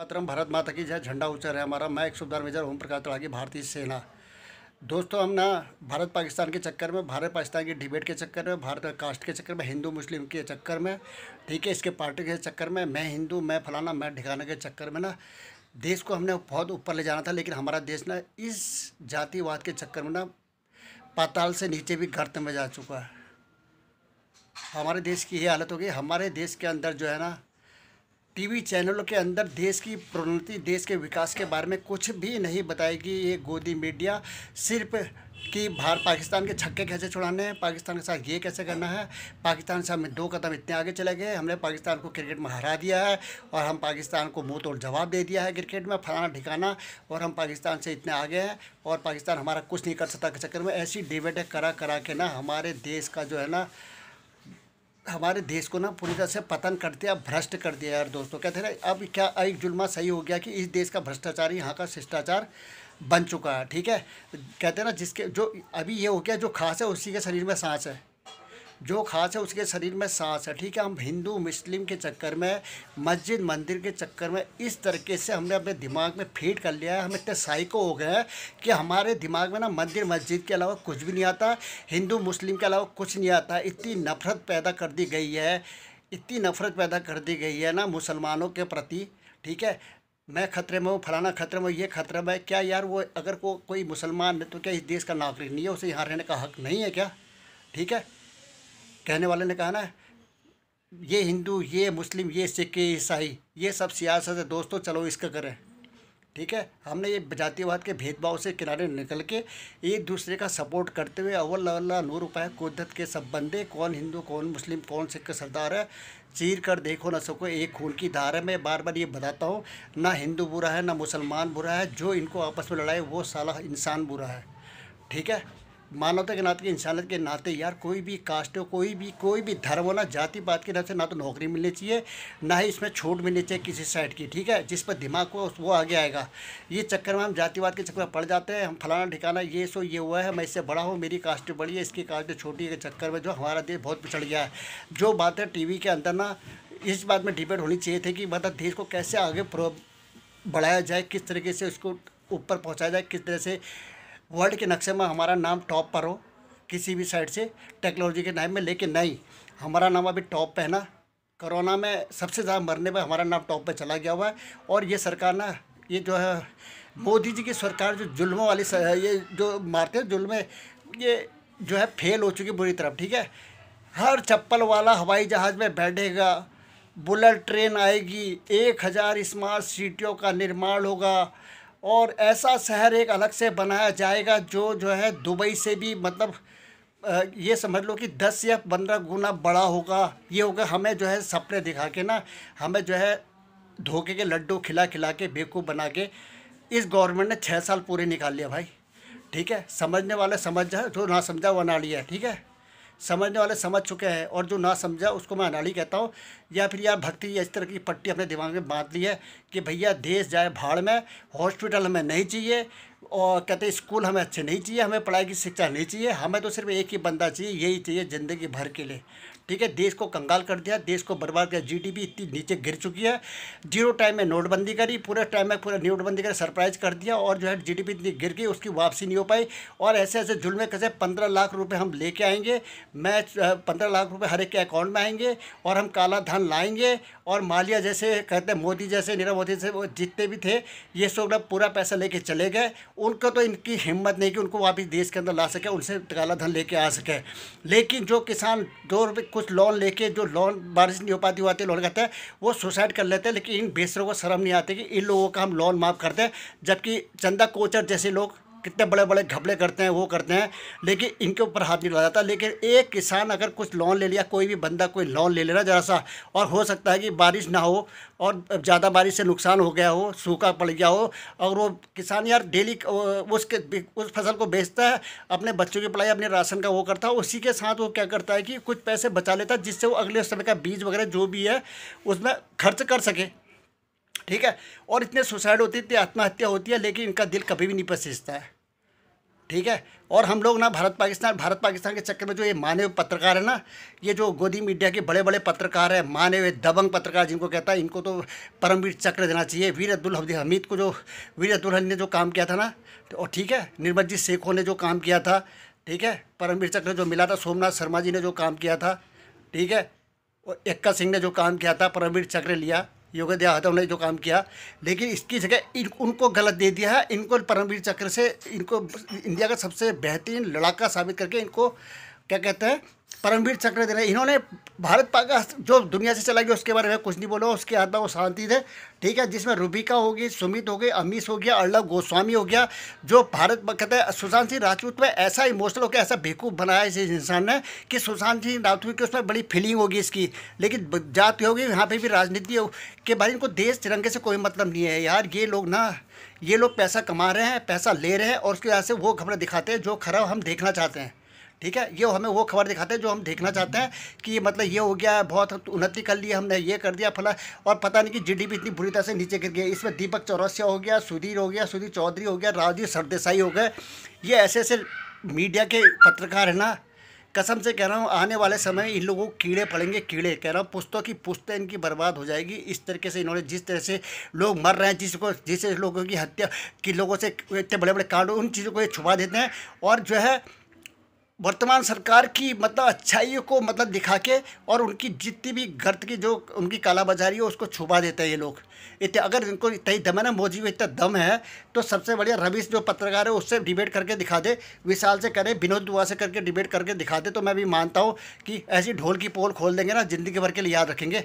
मातरम भारत माता की जय झंडा ऊंचा है हमारा मैं एक सुबदार मेजर ओम प्रकाश तड़ागी भारतीय सेना दोस्तों हम ना भारत पाकिस्तान के चक्कर में भारत पाकिस्तान की डिबेट के चक्कर में भारत कास्ट के चक्कर में हिंदू मुस्लिम के चक्कर में ठीक है इसके पार्टी के चक्कर में मैं हिंदू मैं फलाना मैं ढिकाना के चक्कर में ना देश को हमने बहुत ऊपर ले जाना था लेकिन हमारा देश ना इस जातिवाद के चक्कर में ना पाताल से नीचे भी गर्त में जा चुका है हमारे देश की ये हालत हो गई हमारे देश के अंदर जो है ना टीवी चैनलों के अंदर देश की प्रोन्नति देश के विकास के बारे में कुछ भी नहीं बताएगी ये गोदी मीडिया सिर्फ कि भारत पाकिस्तान के छक्के कैसे छुड़ाने हैं पाकिस्तान के साथ ये कैसे करना है पाकिस्तान से हमें दो कदम इतने आगे चले गए हमने पाकिस्तान को क्रिकेट में हरा दिया है और हम पाकिस्तान को मुँह तोड़ जवाब दे दिया है क्रिकेट में फलाना ठिकाना और हम पाकिस्तान से इतने आगे हैं और पाकिस्तान हमारा कुछ नहीं कर सकता के चक्कर में ऐसी डिबेटें करा करा के ना हमारे देश का जो है ना हमारे देश को ना पूरी तरह से पतन कर दिया भ्रष्ट कर दिया यार दोस्तों कहते हैं अब क्या एक जुलमा सही हो गया कि इस देश का भ्रष्टाचार यहाँ का शिष्टाचार बन चुका है ठीक है कहते हैं ना जिसके जो अभी ये हो गया जो खास है उसी के शरीर में सांस है जो खास है उसके शरीर में सांस है ठीक है हम हिंदू मुस्लिम के चक्कर में मस्जिद मंदिर के चक्कर में इस तरीके से हमने अपने दिमाग में फीट कर लिया है हम इतने साइको हो गए हैं कि हमारे दिमाग में ना मंदिर मस्जिद के अलावा कुछ भी नहीं आता हिंदू मुस्लिम के अलावा कुछ नहीं आता इतनी नफरत पैदा कर दी गई है इतनी नफरत पैदा कर दी गई है ना मुसलमानों के प्रति ठीक है मैं खतरे में हूँ फलाना खतरे में हूँ ये खतरे में क्या यार वो अगर को कोई मुसलमान है तो क्या इस देश का नागरिक नहीं है उसे यहाँ रहने का हक नहीं है क्या ठीक है कहने वाले ने कहा ना ये हिंदू ये मुस्लिम ये सिख ये ईसाई ये सब सियासत है दोस्तों चलो इसका करें ठीक है हमने ये जातिवाद के भेदभाव से किनारे निकल के एक दूसरे का सपोर्ट करते हुए अव्वल अल्लाह नूर उपाय कुदरत के सब बंदे कौन हिंदू कौन मुस्लिम कौन सिख का सरदार है चीर कर देखो ना सको एक खून की धार है मैं बार बार ये बताता हूँ ना हिंदू बुरा है ना मुसलमान बुरा है जो इनको आपस में लड़ाए वो सलाह इंसान बुरा है ठीक है मानवता के नाते इंसानियत के नाते यार कोई भी कास्ट हो कोई भी कोई भी धर्म हो ना जाति पात के नाते से ना तो नौकरी मिलनी चाहिए ना ही इसमें छूट मिलनी चाहिए किसी साइड की ठीक है जिस पर दिमाग हो वो आगे आएगा ये चक्कर में हम जातिवाद के चक्कर में पड़ जाते हैं हम फलाना ठिकाना ये सो ये हुआ है मैं इससे बड़ा हूँ मेरी कास्ट बड़ी है इसकी कास्ट छोटी के चक्कर में जो हमारा देश बहुत पिछड़ गया है जो बात है टी के अंदर ना इस बात में डिबेट होनी चाहिए थी कि मतलब देश को कैसे आगे बढ़ाया जाए किस तरीके से उसको ऊपर पहुँचाया जाए किस तरह से वर्ल्ड के नक्शे में हमारा नाम टॉप पर हो किसी भी साइड से टेक्नोलॉजी के नाम में लेकिन नहीं हमारा नाम अभी टॉप पर है ना कोरोना में सबसे ज़्यादा मरने पर हमारा नाम टॉप पर चला गया हुआ है और ये सरकार ना ये जो है मोदी जी की सरकार जो जुल्मों वाली ये जो मारते हैं जुल्मे ये जो है फेल हो चुकी बुरी तरफ ठीक है हर चप्पल वाला हवाई जहाज़ में बैठेगा बुलेट ट्रेन आएगी एक हज़ार स्मार्ट सिटियों का निर्माण होगा और ऐसा शहर एक अलग से बनाया जाएगा जो जो है दुबई से भी मतलब ये समझ लो कि दस या पंद्रह गुना बड़ा होगा ये होगा हमें जो है सपने दिखा के ना हमें जो है धोखे के लड्डू खिला खिला के बेवकूफ़ बना के इस गवर्नमेंट ने छः साल पूरे निकाल लिया भाई ठीक है समझने वाले समझ जाए जो ना समझा वो ना लिया ठीक है समझने वाले समझ चुके हैं और जो ना समझा उसको मैं अनाड़ी कहता हूँ या फिर यार भक्ति या इस तरह की पट्टी अपने दिमाग में बांध ली है कि भैया देश जाए भाड़ में हॉस्पिटल हमें नहीं चाहिए और कहते स्कूल हमें अच्छे नहीं चाहिए हमें पढ़ाई की शिक्षा नहीं चाहिए हमें तो सिर्फ एक ही बंदा चाहिए यही चाहिए ज़िंदगी भर के लिए ठीक है देश को कंगाल कर दिया देश को बर्बाद किया जीडीपी इतनी नीचे गिर चुकी है जीरो टाइम में नोटबंदी करी पूरे टाइम में पूरा नोटबंदी कर सरप्राइज कर दिया और जो है जीडीपी इतनी गिर गई उसकी वापसी नहीं हो पाई और ऐसे ऐसे जुल्मे कैसे पंद्रह लाख रुपये हम लेके आएंगे मैं पंद्रह लाख रुपये हर एक के अकाउंट में आएंगे और हम काला धन लाएंगे और मालिया जैसे कहते हैं मोदी जैसे नीरव मोदी से वो जितने भी थे ये सब लोग पूरा पैसा लेके चले गए उनको तो इनकी हिम्मत नहीं कि उनको वापस देश के अंदर ला सके उनसे काला धन लेके आ सके लेकिन जो किसान दो रुपये कुछ लोन लेके जो लोन बारिश नहीं हो पाती हुआ लोन करते हैं वो सुसाइड कर लेते हैं लेकिन इन बेसरों को शर्म नहीं आती कि इन लोगों का हम लोन माफ़ करते हैं जबकि चंदा कोचर जैसे लोग कितने बड़े बड़े घपले करते हैं वो करते हैं लेकिन इनके ऊपर हाथ नहीं लगाता लेकिन एक किसान अगर कुछ लोन ले लिया कोई भी बंदा कोई लोन ले लेना ज़रा सा और हो सकता है कि बारिश ना हो और ज़्यादा बारिश से नुकसान हो गया हो सूखा पड़ गया हो और वो किसान यार डेली उसके उस फसल को बेचता है अपने बच्चों की पढ़ाई अपने राशन का वो करता है उसी के साथ वो क्या करता है कि कुछ पैसे बचा लेता है जिससे वो अगले समय का बीज वगैरह जो भी है उसमें खर्च कर सके ठीक है और इतने सुसाइड होती है इतनी आत्महत्या होती है लेकिन इनका दिल कभी भी नहीं पसीजता है ठीक है और हम लोग ना भारत पाकिस्तान भारत पाकिस्तान के चक्कर में जो ये माने हुए पत्रकार है ना ये जो गोदी मीडिया के बड़े बड़े पत्रकार हैं माने हुए दबंग पत्रकार जिनको कहता है इनको तो परमवीर चक्र देना चाहिए वीर अब्दुल हमीद हमीद को जो वीर अब्दुल हमीद ने जो काम किया था ना तो और ठीक है निर्मल जी शेखों ने जो काम किया था ठीक है परमवीर चक्र जो मिला था सोमनाथ शर्मा जी ने जो काम किया था ठीक है और एक्का सिंह ने जो काम किया था परमवीर चक्र लिया योगी दयाहता ने जो काम किया लेकिन इसकी जगह इन उनको गलत दे दिया है इनको परमवीर चक्र से इनको इंडिया का सबसे बेहतरीन लड़ाका साबित करके इनको क्या कहते हैं परमवीर चक्र दे रहे इन्होंने भारत पाकिस्तान जो दुनिया से चला गया उसके बारे में कुछ नहीं बोला उसके आत्मा वो शांति थे ठीक है जिसमें रूबिका होगी सुमित हो गई अमीश हो गया अर्णव गोस्वामी हो गया जो भारत कहते हैं सुशांत सिंह राजपूत में ऐसा इमोशनल हो गया ऐसा बेकूफ बनाया इस इंसान ने कि सुशांत सिंह राजपूत की उसमें बड़ी फीलिंग होगी इसकी लेकिन जाति होगी यहाँ पर भी राजनीति हो के बारे इनको देश तिरंगे से कोई मतलब नहीं है यार ये लोग ना ये लोग पैसा कमा रहे हैं पैसा ले रहे हैं और उसकी वजह से वो खबरें दिखाते हैं जो खराब हम देखना चाहते हैं ठीक है ये हमें वो खबर दिखाते हैं जो हम देखना हम्म, चाहते हम्म। हैं कि मतलब ये हो गया बहुत उन्नति कर ली हमने ये कर दिया फला और पता नहीं कि जीडीपी इतनी बुरी तरह से नीचे गिर गई इसमें दीपक चौरसिया हो गया सुधीर हो गया सुधीर चौधरी हो गया राजीव सरदेसाई हो गए ये ऐसे ऐसे मीडिया के पत्रकार हैं ना कसम से कह रहा हूँ आने वाले समय इन लोगों को कीड़े पड़ेंगे कीड़े कह रहा हूँ पुस्तों की पुस्तें इनकी बर्बाद हो जाएगी इस तरीके से इन्होंने जिस तरह से लोग मर रहे हैं जिसको जिस लोगों की हत्या की लोगों से इतने बड़े बड़े कांड उन चीज़ों को ये छुपा देते हैं और जो है वर्तमान सरकार की मतलब अच्छाइयों को मतलब दिखा के और उनकी जितनी भी गर्द की जो उनकी कालाबाजारी है उसको छुपा देते हैं ये लोग इतने अगर इनको इतना दम है ना मोदी में इतना दम है तो सबसे बढ़िया रवीश जो पत्रकार है उससे डिबेट करके दिखा दे विशाल से करे विनोद दुआ से करके डिबेट करके दिखा दे तो मैं भी मानता हूँ कि ऐसी ढोल की पोल खोल देंगे ना ज़िंदगी भर के लिए याद रखेंगे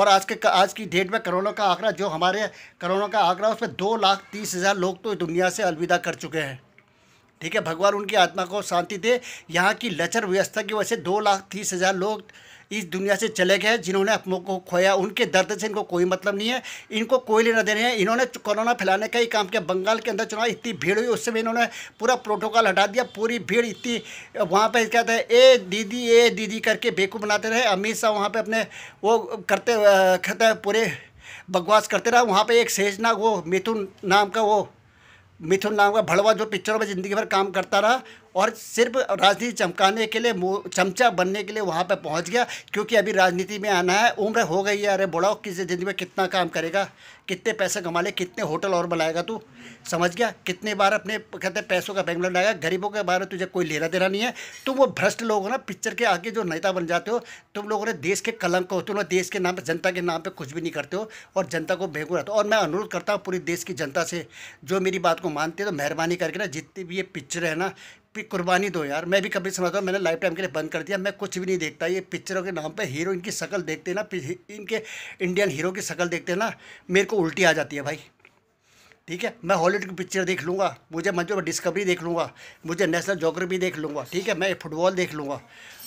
और आज के आज की डेट में करोड़ों का आंकड़ा जो हमारे करोड़ों का आंकड़ा उस पर दो लाख तीस हज़ार लोग तो दुनिया से अलविदा कर चुके हैं ठीक है भगवान उनकी आत्मा को शांति दे यहाँ की लचर व्यवस्था की वजह से दो लाख तीस हज़ार लोग इस दुनिया से चले गए जिन्होंने अपनों को खोया उनके दर्द से इनको कोई मतलब नहीं है इनको कोई लेना देना है इन्होंने कोरोना फैलाने का ही काम किया बंगाल के अंदर चुनाव इतनी भीड़ हुई उससे भी इन्होंने पूरा प्रोटोकॉल हटा दिया पूरी भीड़ इतनी वहाँ पर क्या था ए दीदी ए दीदी करके बेवकूफ़ बनाते रहे अमित शाह वहाँ पर अपने वो करते कहते पूरे बकवास करते रहा वहाँ पर एक सेजनाग वो मिथुन नाम का वो मिथुन नाम का भड़वा जो पिक्चरों में ज़िंदगी भर काम करता रहा और सिर्फ राजनीति चमकाने के लिए चमचा बनने के लिए वहाँ पर पहुँच गया क्योंकि अभी राजनीति में आना है उम्र हो गई है अरे बड़ा किस ज़िंदगी में कितना काम करेगा कितने पैसे कमा ले कितने होटल और बनाएगा तू समझ गया कितने बार अपने कहते पैसों का बैंगलोर लगाया गरीबों के बारे में तुझे कोई लेना देना नहीं है तुम वो भ्रष्ट लोग हो ना पिक्चर के आगे जो नेता बन जाते हो तुम लोगों ने देश के कलंक हो तुम लोग देश के नाम पर जनता के नाम पर कुछ भी नहीं करते हो और जनता को बेहू रहते हो और मैं अनुरोध करता हूँ पूरे देश की जनता से जो मेरी बात को मानते हैं तो मेहरबानी करके ना जितनी भी ये पिक्चर है ना भी कुर्बानी दो यार मैं भी कभी समझता हूँ मैंने लाइफ टाइम के लिए बंद कर दिया मैं कुछ भी नहीं देखता ये पिक्चरों के नाम पे हीरो इनकी शक्ल देखते ना इनके इंडियन हीरो की शक्ल देखते ना मेरे को उल्टी आ जाती है भाई ठीक है मैं हॉलीवुड की पिक्चर देख लूँगा मुझे मंजूर पर डिस्कवरी देख लूँगा मुझे नेशनल जोग्राफी देख लूँगा ठीक है मैं फुटबॉल देख लूँगा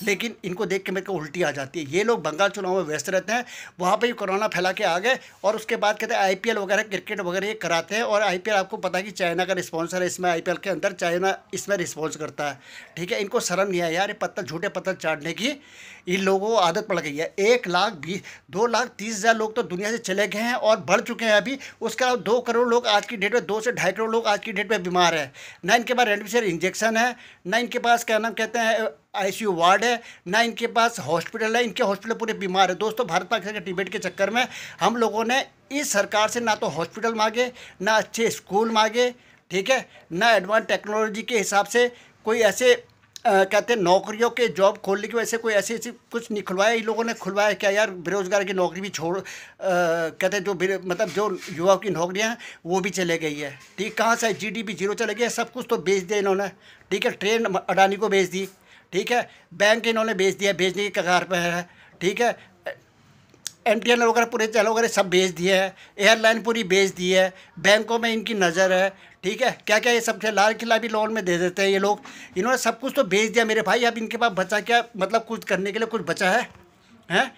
लेकिन इनको देख के मेरे को उल्टी आ जाती है ये लोग बंगाल चुनाव में व्यस्त रहते हैं वहाँ पर भी कोरोना फैला के आ गए और उसके बाद कहते हैं आई वगैरह क्रिकेट वगैरह ये कराते हैं और आई आपको पता है कि चाइना का रिस्पॉन्सर है इसमें आई के अंदर चाइना इसमें रिस्पॉन्स करता है ठीक है इनको शर्म नहीं आया यार ये पत्थर झूठे पत्थर चाटने की इन लोगों को आदत पड़ गई है एक लाख बीस दो लाख तीस हज़ार लोग तो दुनिया से चले गए हैं और बढ़ चुके हैं अभी उसके अलावा दो करोड़ लोग आज की डेट में दो से ढाई करोड़ लोग आज की डेट में बीमार है ना इनके पास रेमडेसिविर इंजेक्शन है ना इनके पास क्या नाम कहते हैं आईसीयू वार्ड है ना इनके पास हॉस्पिटल है इनके हॉस्पिटल पूरे बीमार है दोस्तों भारत पाकिस्तान के टिबेट के चक्कर में हम लोगों ने इस सरकार से ना तो हॉस्पिटल मांगे ना अच्छे स्कूल मांगे ठीक है ना एडवांस टेक्नोलॉजी के हिसाब से कोई ऐसे आ, कहते हैं नौकरियों के जॉब खोलने की वजह से कोई ऐसी ऐसी कुछ नहीं खुलवाया इन लोगों ने खुलवाया क्या यार बेरोज़गार की नौकरी भी छोड़ आ, कहते हैं जो मतलब जो युवाओं की नौकरियाँ हैं वो भी चले गई है ठीक कहाँ से डी जीरो चले गई सब कुछ तो बेच दिया इन्होंने ठीक है ट्रेन अडानी को बेच दी ठीक है बैंक इन्होंने बेच दिया बेचने के कगार पर है ठीक है एम वगैरह पूरे चैनल वगैरह सब भेज दिए है एयरलाइन पूरी बेच दी है बैंकों में इनकी नज़र है ठीक है क्या क्या ये सब लाल किला भी लोन में दे देते हैं ये लोग इन्होंने सब कुछ तो भेज दिया मेरे भाई अब इनके पास बचा क्या मतलब कुछ करने के लिए कुछ बचा है हैं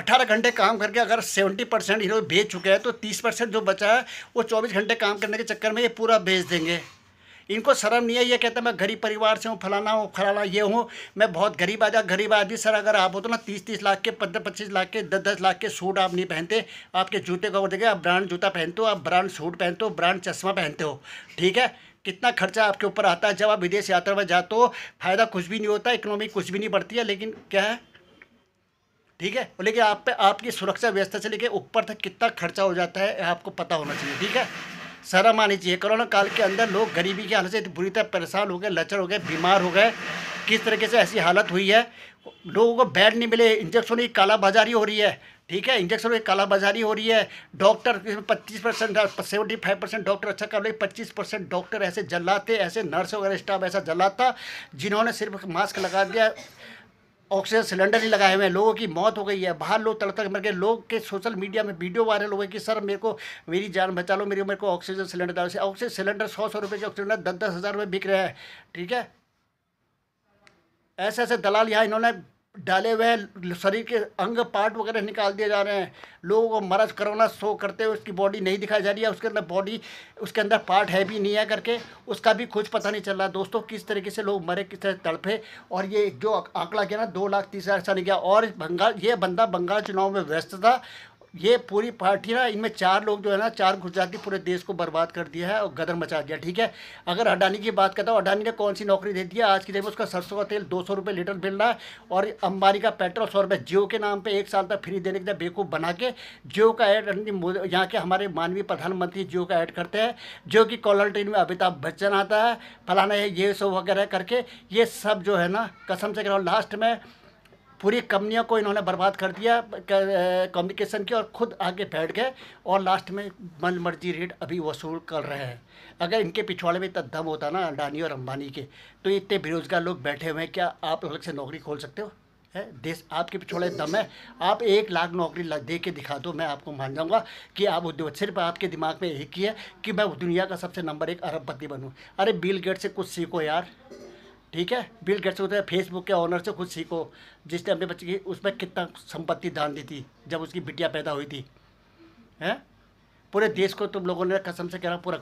अट्ठारह घंटे काम करके अगर सेवेंटी परसेंट लोग भेज चुके हैं तो तीस परसेंट जो बचा है वो चौबीस घंटे काम करने के चक्कर में ये पूरा भेज देंगे इनको शर्म नहीं है ये कहता मैं गरीब परिवार से हूँ फलाना हूँ फलाना ये हूँ मैं बहुत गरीब आजा गरीब आदमी सर अगर आप हो तो ना तीस तीस लाख के पंद्रह पच्चीस लाख के दस दस लाख के सूट आप नहीं पहनते आपके जूते का देखे आप ब्रांड जूता पहनते हो आप ब्रांड सूट पहनते हो ब्रांड चश्मा पहनते हो ठीक है कितना खर्चा आपके ऊपर आता है जब आप विदेश यात्रा में जाते हो फायदा कुछ भी नहीं होता इकोनॉमी कुछ भी नहीं बढ़ती है लेकिन क्या है ठीक है लेकिन आप पे आपकी सुरक्षा व्यवस्था से लेकर ऊपर तक कितना खर्चा हो जाता है आपको पता होना चाहिए ठीक है शर्म आनी चाहिए कोरोना काल के अंदर लोग गरीबी के हालत से बुरी तरह परेशान हो गए लचर हो गए बीमार हो गए किस तरीके से ऐसी हालत हुई है लोगों को बेड नहीं मिले इंजेक्शन की कालाबाजारी हो रही है ठीक है इंजेक्शन की कालाबाजारी हो रही है डॉक्टर पच्चीस percent seventy five percent doctor अच्छा कर रहे पच्चीस परसेंट डॉक्टर ऐसे जलाते ऐसे नर्स वगैरह स्टाफ ऐसा जलाता जिन्होंने सिर्फ मास्क लगा दिया ऑक्सीजन सिलेंडर ही लगाए हुए हैं लोगों की मौत हो गई है बाहर लोग तड़तड़ मर गए लोग के सोशल मीडिया में वीडियो वायरल हो गए कि सर मेरे को मेरी जान बचा लो मेरी मेरे को ऑक्सीजन सिलेंडर डाल ऑक्सीजन सिलेंडर सौ सौ रुपये के ऑक्सीजन दस दस हज़ार रुपये बिक रहे हैं ठीक है ऐसे ऐसे दलाल यहाँ इन्होंने डाले हुए शरीर के अंग पार्ट वगैरह निकाल दिए जा रहे हैं लोगों को मरज करोना शो करते हुए उसकी बॉडी नहीं दिखाई जा रही है उसके अंदर बॉडी उसके अंदर पार्ट है भी नहीं है करके उसका भी कुछ पता नहीं चल रहा दोस्तों किस तरीके से लोग मरे किस तरह तड़पे और ये जो आंकड़ा गया ना दो लाख तीस हज़ार ऐसा नहीं गया और बंगाल ये बंदा बंगाल चुनाव में व्यस्त था ये पूरी पार्टी ना इनमें चार लोग जो है ना चार गुजराती पूरे देश को बर्बाद कर दिया है और गदर मचा दिया ठीक है अगर अडानी की बात करता हूँ अडानी ने कौन सी नौकरी दे दी है आज की डेट में उसका सरसों का तेल दो सौ रुपये लीटर मिल रहा है और अंबानी का पेट्रोल सौ रुपये जियो के नाम पर एक साल तक फ्री देने के लिए बेवकूफ़ बना के जियो का ऐड यहाँ के हमारे माननीय प्रधानमंत्री जियो का ऐड करते हैं जो कि कॉलर ट्रेन में अमिताभ बच्चन आता है फलाना ये सब वगैरह करके ये सब जो है ना कसम से कर लास्ट में पूरी कंपनियों को इन्होंने बर्बाद कर दिया कम्युनिकेशन की और ख़ुद आगे बैठ गए और लास्ट में मन मर्जी रेट अभी वसूल कर रहे हैं अगर इनके पिछवाड़े में इतना दम होता ना अडानी और अंबानी के तो इतने बेरोज़गार लोग बैठे हुए हैं क्या आप अलग से नौकरी खोल सकते हो है देश आपके पिछड़े दम है आप एक लाख नौकरी दे के दिखा दो मैं आपको मान जाऊंगा कि आप उद्योग सिर्फ आपके दिमाग में एक ही है कि मैं दुनिया का सबसे नंबर एक अरबपति बनूँ अरे बिल गेट से कुछ सीखो यार ठीक है बिल गेट्स होते हैं फेसबुक के ऑनर से खुद सीखो जिसने अपने बच्चे की उसमें कितना संपत्ति दान दी थी जब उसकी बिटिया पैदा हुई थी हैं पूरे देश को तुम लोगों ने कसम से कह रहा पूरा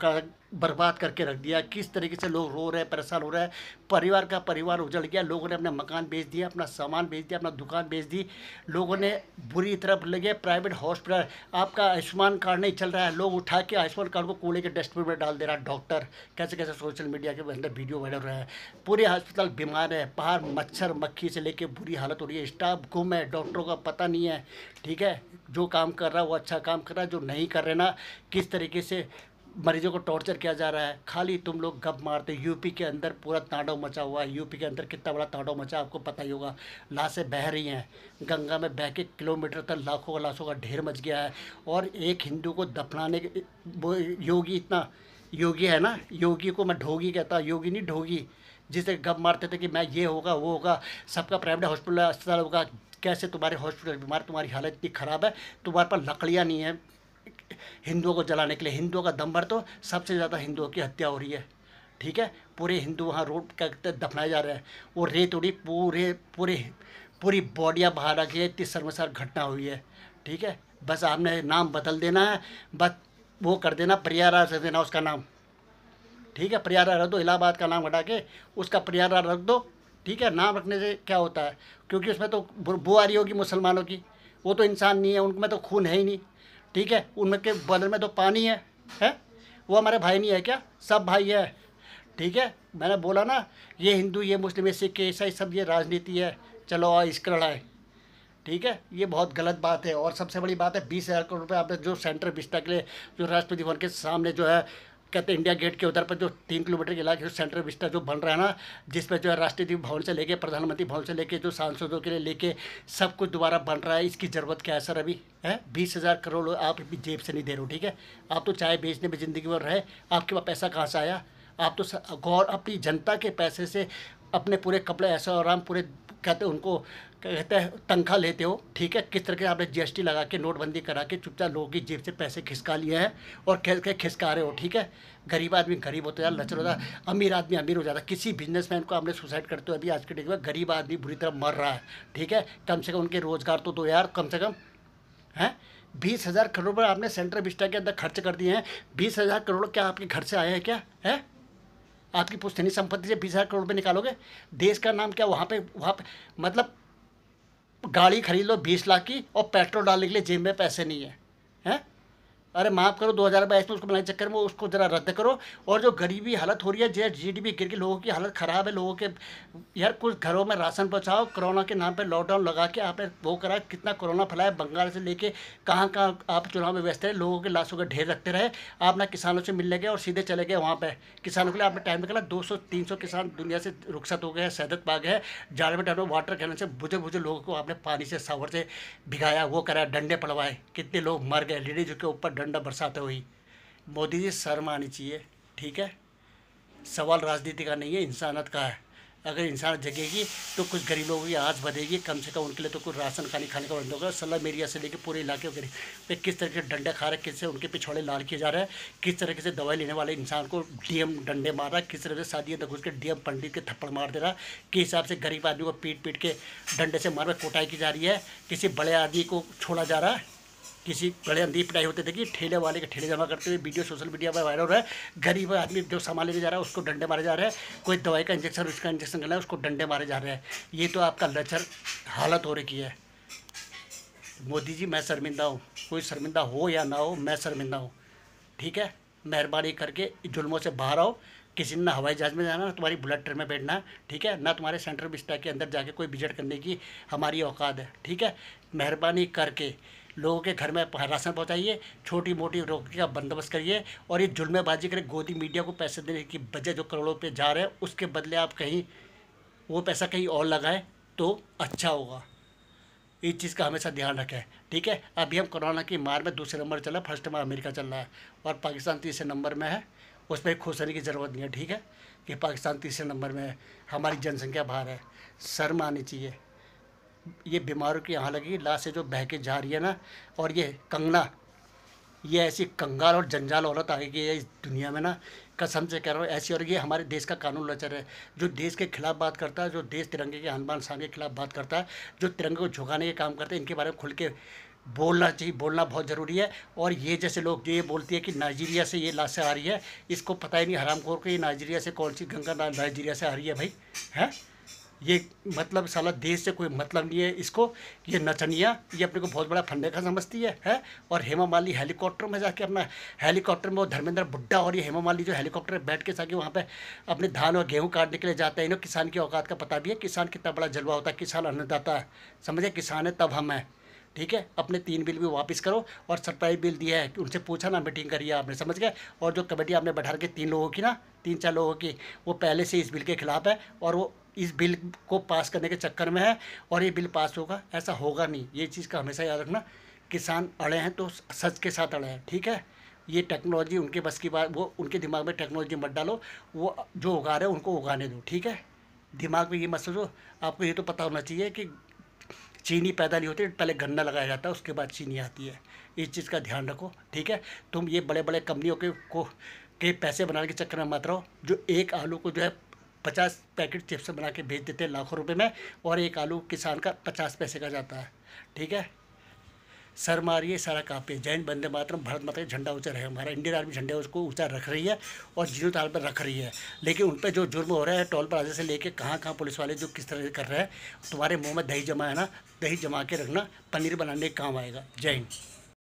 बर्बाद करके रख दिया किस तरीके से लोग रो रहे हैं परेशान हो रहे हैं परिवार का परिवार उजड़ गया लोगों ने अपना मकान बेच दिया अपना सामान बेच दिया अपना दुकान बेच दी लोगों ने बुरी तरफ लगे प्राइवेट हॉस्पिटल आपका आयुष्मान कार्ड नहीं चल रहा है लोग उठा के आयुष्मान कार्ड को कूड़े के डस्टबिन में डाल दे रहा है डॉक्टर कैसे कैसे सोशल मीडिया के अंदर वीडियो वायरल रहा है पूरे हॉस्पिटल बीमार है बाहर मच्छर मक्खी से लेकर बुरी हालत हो रही है स्टाफ गुम है डॉक्टरों का पता नहीं है ठीक है जो काम कर रहा है वो अच्छा काम कर रहा है जो नहीं कर रहे ना किस तरीके से मरीजों को टॉर्चर किया जा रहा है खाली तुम लोग गप मारते यूपी के अंदर पूरा तांडव मचा हुआ है यूपी के अंदर कितना बड़ा तांडव मचा आपको पता ही होगा लाशें बह रही हैं गंगा में बह के किलोमीटर तक लाखों का लाशों का ढेर मच गया है और एक हिंदू को दफनाने के वो योगी इतना योगी है ना योगी को मैं ढोगी कहता योगी नहीं ढोगी जिसे गप मारते थे कि मैं ये होगा वो होगा सबका प्राइवेट हॉस्पिटल अस्पताल होगा कैसे तुम्हारे हॉस्पिटल बीमार तुम्हारी हालत इतनी ख़राब है तुम्हारे पास लकड़ियाँ नहीं है हिंदुओं को जलाने के लिए हिंदुओं का दम भर तो सबसे ज़्यादा हिंदुओं की हत्या हो रही है ठीक है पूरे हिंदू वहाँ रोड का दफनाए जा रहे हैं वो रेत उड़ी पूरे पूरे पूरी बॉडियाँ बाहर रखी है इतनी शर्मसार घटना हुई है ठीक है बस आपने नाम बदल देना है बस वो कर देना प्रयारा रख देना उसका नाम ठीक है प्रयारा रख दो इलाहाबाद का नाम हटा के उसका प्रयारा रख दो ठीक है नाम रखने से क्या होता है क्योंकि उसमें तो बुआरी होगी मुसलमानों की वो तो इंसान नहीं है उनमें तो खून है ही नहीं ठीक है उनके बदल में तो पानी है है वो हमारे भाई नहीं है क्या सब भाई है ठीक है मैंने बोला ना ये हिंदू ये मुस्लिम ये सिख ईसाई सब ये राजनीति है चलो आ इसका लड़ाई ठीक है ये बहुत गलत बात है और सबसे बड़ी बात है बीस हज़ार करोड़ रुपये आपने जो सेंटर बिस्टा के लिए जो राष्ट्रपति भवन के सामने जो है कहते इंडिया गेट के उधर पर जो तीन किलोमीटर के इलाके सेंट्रल विस्टा जो बन रहा है ना जिस पर जो है राष्ट्रीय भवन से लेके प्रधानमंत्री भवन से लेके जो सांसदों के लिए लेके सब कुछ दोबारा बन रहा है इसकी ज़रूरत क्या है सर अभी है बीस हज़ार करोड़ आप जेब से नहीं दे रहे हो ठीक है आप तो चाय बेचने में ज़िंदगी भर रहे आपके पास पैसा कहाँ से आया आप तो गौर अपनी जनता के पैसे से अपने पूरे कपड़े ऐसा आराम पूरे कहते उनको कहते हैं तनख्वाह लेते हो ठीक है किस तरह के आपने जीएसटी लगा के नोटबंदी करा के चुपचाप लोगों की जेब से पैसे खिसका लिए हैं और खेल के खिसका रहे हो ठीक है गरीब आदमी गरीब होता है लचर होता है अमीर आदमी अमीर हो जाता है किसी बिजनेसमैन को आपने सुसाइड करते हो अभी आज के डेट में गरीब आदमी बुरी तरह मर रहा है ठीक है कम से कम उनके रोज़गार तो दो यार कम से कम हैं बीस हज़ार करोड़ रुपये आपने सेंट्रल विस्टा के अंदर खर्च कर दिए हैं बीस हज़ार करोड़ क्या आपके घर से आए हैं क्या है आपकी पुस्तनी संपत्ति से बीस हज़ार करोड़ रुपये निकालोगे देश का नाम क्या वहाँ पे वहाँ पे मतलब गाड़ी खरीद लो बीस लाख की और पेट्रोल डालने के लिए जेब में पैसे नहीं है हैं अरे माफ़ करो 2022 में उसको मिलाने चक्कर में उसको ज़रा रद्द करो और जो गरीबी हालत हो रही है जैसे जी डी गिर गई लोगों की हालत ख़राब है लोगों के यार कुछ घरों में राशन पहुँचाओ कोरोना के नाम पर लॉकडाउन लगा के आपने वो करा कितना कोरोना फैलाया बंगाल से लेके कहाँ कहाँ आप चुनाव में व्यस्त रहे लोगों के लाशों के ढेर रखते रहे आप ना किसानों से मिलने गए और सीधे चले गए वहाँ पर किसानों के लिए आपने टाइम निकाला दो सौ किसान दुनिया से रुख्सत हो गए हैं सैदत पा गए जाड़ में टाइम वाटर कैनल से बुझे बुझे लोगों को आपने पानी से सावर से भिगाया वो कराया डंडे पड़वाए कितने लोग मर गए लेडीज के ऊपर डंडा बरसाते हुई मोदी जी शर्म आनी चाहिए ठीक है सवाल राजनीति का नहीं है इंसानत का है अगर इंसान जगेगी तो कुछ गरीबों की आज बढ़ेगी कम से कम उनके लिए तो कुछ राशन खाने खाने का बंद होगा सलाह मेरिया से लेकर पूरे इलाके वगैरह गरीब किस तरीके से डंडे खा रहे हैं किससे उनके पिछौड़े लाल किए जा रहे हैं किस तरीके से दवाई लेने वाले इंसान को डीएम डंडे मार रहा है किस तरह से शादी तक उसके डीएम पंडित के थप्पड़ मार दे रहा है किस हिसाब से गरीब आदमी को पीट पीट के डंडे से मार कोटाई की जा रही है किसी बड़े आदमी को छोड़ा जा रहा है किसी बड़े अंधी पिटाई होते थे कि ठेले वाले के ठेले जमा करते हुए वीडियो सोशल मीडिया पर वायरल हो रहा है गरीब आदमी जो सामान लेने जा रहा है उसको डंडे मारे जा रहे हैं कोई दवाई का इंजेक्शन उसका इंजेक्शन करना है उसको डंडे मारे जा रहे हैं ये तो आपका लचर हालत हो रही है मोदी जी मैं शर्मिंदा हूँ कोई शर्मिंदा हो या ना हो मैं शर्मिंदा हूँ ठीक है मेहरबानी करके जुल्मों से बाहर आओ किसी ने ना हवाई जहाज़ में जाना ना तुम्हारी बुलेट ट्रेन में बैठना है ठीक है ना तुम्हारे सेंट्रल विस्टा के अंदर जाके कोई विजिट करने की हमारी औकात है ठीक है मेहरबानी करके लोगों के घर में राशन पहुँचाइए छोटी मोटी रोक का बंदोबस्त करिए और ये जुर्मेबाजी करें गोदी मीडिया को पैसे देने की वजह जो करोड़ों पे जा रहे हैं उसके बदले आप कहीं वो पैसा कहीं और लगाए तो अच्छा होगा इस चीज़ का हमेशा ध्यान रखें ठीक है अभी हम कोरोना की मार में दूसरे नंबर चल चला फर्स्ट में अमेरिका चल रहा है और पाकिस्तान तीसरे नंबर में है उस पर खुश होने की ज़रूरत नहीं है ठीक है कि पाकिस्तान तीसरे नंबर में है हमारी जनसंख्या बाहर है शर्म आनी चाहिए ये बीमारों की यहाँ लगी लाश से जो बह के जा रही है ना और ये कंगना ये ऐसी कंगाल और जंजाल औरत आ गई है इस दुनिया में ना कसम से कह रहा हूँ ऐसी और ये हमारे देश का कानून लचर है जो देश के खिलाफ बात करता है जो देश तिरंगे के हनुमान साहब के खिलाफ बात करता है जो तिरंगे को झुकाने के काम करते हैं इनके बारे में खुल के बोलना चाहिए बोलना बहुत ज़रूरी है और ये जैसे लोग ये बोलती है कि नाइजीरिया से ये लाशें आ रही है इसको पता ही नहीं हराम खोर के ये नाइजीरिया से कौन सी गंगा नाइजीरिया से आ रही है भाई है ये मतलब साला देश से कोई मतलब नहीं है इसको ये नचनिया ये अपने को बहुत बड़ा फंडे का समझती है है और हेमा माली हेलीकॉप्टर में जाके अपना हेलीकॉप्टर में वो धर्मेंद्र बुड्ढा और ये हेमा माली जो हेलीकॉप्टर में बैठ के जाके वहाँ पे अपने धान और गेहूँ काटने के लिए जाते हैं इन्हों किसान की औकात का पता भी है किसान कितना बड़ा जलवा होता है किसान अन्नदाता है समझे किसान है तब हम हैं ठीक है अपने तीन बिल भी वापस करो और सरप्राइज बिल दिया है उनसे पूछा ना मीटिंग करिए आपने समझ गए और जो कमेटी आपने बैठा के तीन लोगों की ना तीन चार लोगों की वो पहले से इस बिल के खिलाफ है और वो इस बिल को पास करने के चक्कर में है और ये बिल पास होगा ऐसा होगा नहीं ये चीज़ का हमेशा याद रखना किसान अड़े हैं तो सच के साथ अड़े हैं ठीक है ये टेक्नोलॉजी उनके बस की बात वो उनके दिमाग में टेक्नोलॉजी मत डालो वो जो उगा रहे हैं उनको उगाने दो ठीक है दिमाग में ये मत सोचो आपको ये तो पता होना चाहिए कि चीनी पैदा नहीं होती पहले गन्ना लगाया जाता है उसके बाद चीनी आती है इस चीज़ का ध्यान रखो ठीक है तुम ये बड़े बड़े कंपनियों के को के पैसे बनाने के चक्कर में मत रहो जो एक आलू को जो है पचास पैकेट चिप्स बना के भेज देते हैं लाखों रुपए में और एक आलू किसान का पचास पैसे का जाता है ठीक है सर मारिए सारा काफ़ी जैन बंदे मातरम भारत माता का झंडा ऊँचा रहे हमारा इंडियन आर्मी झंडे उसको ऊँचा रख रही है और जीरो ताल पर रख रही है लेकिन उन पर जो जुर्म हो रहा है टोल प्लाजे से लेके कहाँ कहाँ पुलिस वाले जो किस तरह से कर रहे हैं तुम्हारे मुँह में दही जमा है ना दही जमा के रखना पनीर बनाने के काम आएगा जैन